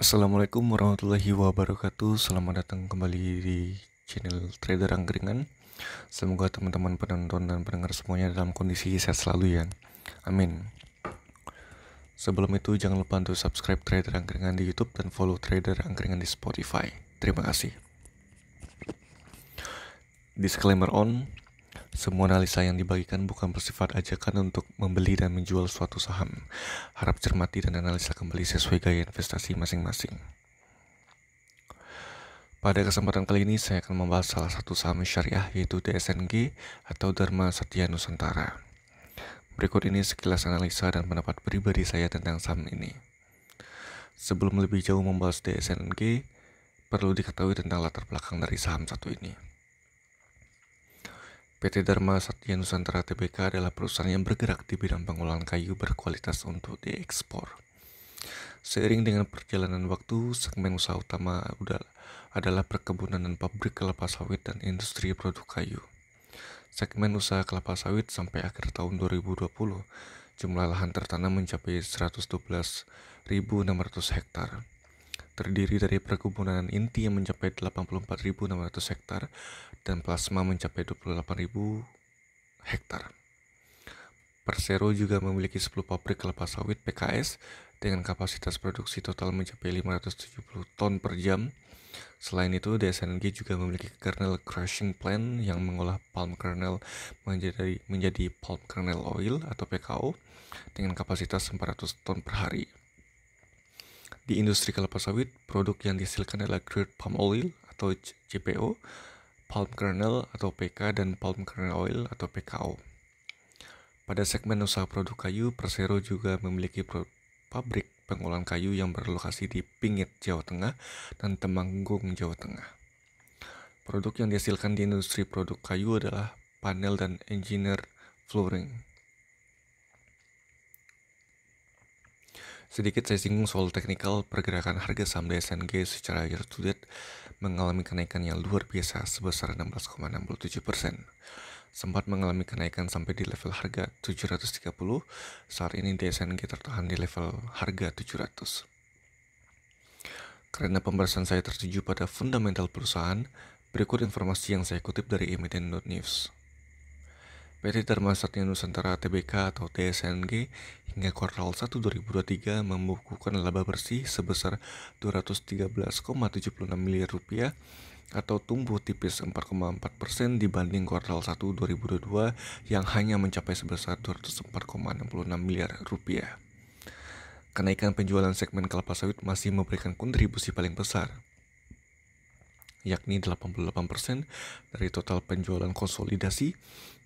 Assalamualaikum warahmatullahi wabarakatuh Selamat datang kembali di channel Trader Angkringan Semoga teman-teman penonton dan pendengar semuanya dalam kondisi sehat selalu ya Amin Sebelum itu jangan lupa untuk subscribe Trader Angkringan di Youtube Dan follow Trader Angkringan di Spotify Terima kasih Disclaimer on semua analisa yang dibagikan bukan bersifat ajakan untuk membeli dan menjual suatu saham. Harap cermati dan analisa kembali sesuai gaya investasi masing-masing. Pada kesempatan kali ini saya akan membahas salah satu saham syariah yaitu DSNG atau Dharma Satya Nusantara. Berikut ini sekilas analisa dan pendapat pribadi saya tentang saham ini. Sebelum lebih jauh membahas DSNG, perlu diketahui tentang latar belakang dari saham satu ini. PT Dharma Satya Nusantara Tbk adalah perusahaan yang bergerak di bidang pengolahan kayu berkualitas untuk diekspor. Seiring dengan perjalanan waktu, segmen usaha utama adalah perkebunan dan pabrik kelapa sawit dan industri produk kayu. Segmen usaha kelapa sawit sampai akhir tahun 2020, jumlah lahan tertanam mencapai 112.600 hektar terdiri dari perkebunan inti yang mencapai 84.600 hektar dan plasma mencapai 28.000 hektar. Persero juga memiliki 10 pabrik kelapa sawit PKS dengan kapasitas produksi total mencapai 570 ton per jam. Selain itu, DSNG juga memiliki kernel crushing plant yang mengolah palm kernel menjadi menjadi palm kernel oil atau PKO dengan kapasitas 400 ton per hari. Di industri kelapa sawit, produk yang dihasilkan adalah crude palm oil atau CPO palm kernel atau PK dan palm kernel oil atau PKO. Pada segmen usaha produk kayu, Persero juga memiliki pabrik pengolahan kayu yang berlokasi di Pingit, Jawa Tengah dan Temanggung, Jawa Tengah. Produk yang dihasilkan di industri produk kayu adalah panel dan engineer flooring. Sedikit saya singgung soal teknikal pergerakan harga saham DSNG secara year to date mengalami kenaikan yang luar biasa sebesar 16,67 persen. Sempat mengalami kenaikan sampai di level harga 730, saat ini DSNG tertahan di level harga 700. Karena pembahasan saya tertuju pada fundamental perusahaan, berikut informasi yang saya kutip dari emiten.news. News. PT Dharma Nusantara TBK atau TSNG hingga kuartal 1 2023 membukukan laba bersih sebesar 213,76 miliar rupiah atau tumbuh tipis 4,4% dibanding kuartal 1 2022 yang hanya mencapai sebesar 204,66 miliar rupiah. Kenaikan penjualan segmen kelapa sawit masih memberikan kontribusi paling besar, yakni 88% dari total penjualan konsolidasi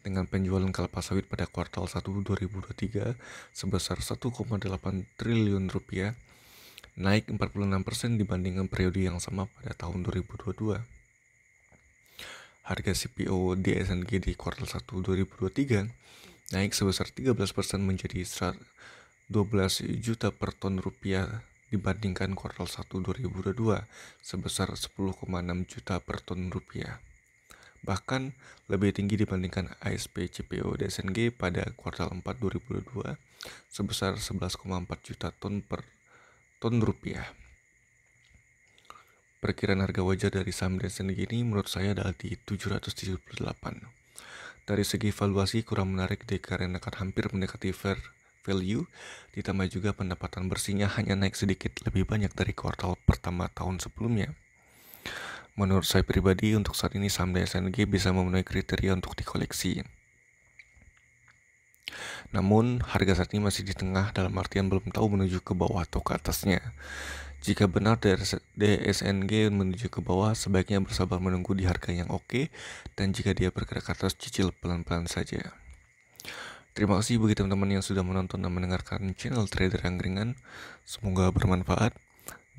dengan penjualan kelapa sawit pada kuartal 1 2023 sebesar 1,8 triliun rupiah, naik 46% dibandingkan periode yang sama pada tahun 2022. Harga CPO di DSNG di kuartal 1 2023 naik sebesar 13% menjadi 12 juta per ton rupiah dibandingkan kuartal 1 2022 sebesar 10,6 juta per ton rupiah. Bahkan lebih tinggi dibandingkan ASP CPO DSNG pada kuartal 4 2022 sebesar 11,4 juta ton per ton rupiah. Perkiraan harga wajar dari saham DSNG ini menurut saya adalah di 778. Dari segi valuasi kurang menarik dikarenakan hampir mendekati fair value, ditambah juga pendapatan bersihnya hanya naik sedikit lebih banyak dari kuartal pertama tahun sebelumnya. Menurut saya pribadi, untuk saat ini saham DSNG bisa memenuhi kriteria untuk dikoleksi. Namun, harga saat ini masih di tengah dalam artian belum tahu menuju ke bawah atau ke atasnya. Jika benar DSNG menuju ke bawah, sebaiknya bersabar menunggu di harga yang oke, dan jika dia bergerak ke atas, cicil pelan-pelan saja. Terima kasih bagi teman-teman yang sudah menonton dan mendengarkan channel Trader Angkringan. Semoga bermanfaat.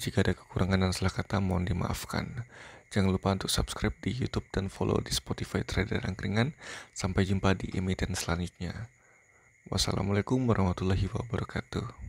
Jika ada kekurangan dan salah kata, mohon dimaafkan. Jangan lupa untuk subscribe di YouTube dan follow di Spotify Trader Angkringan. Sampai jumpa di emiten selanjutnya. Wassalamualaikum warahmatullahi wabarakatuh.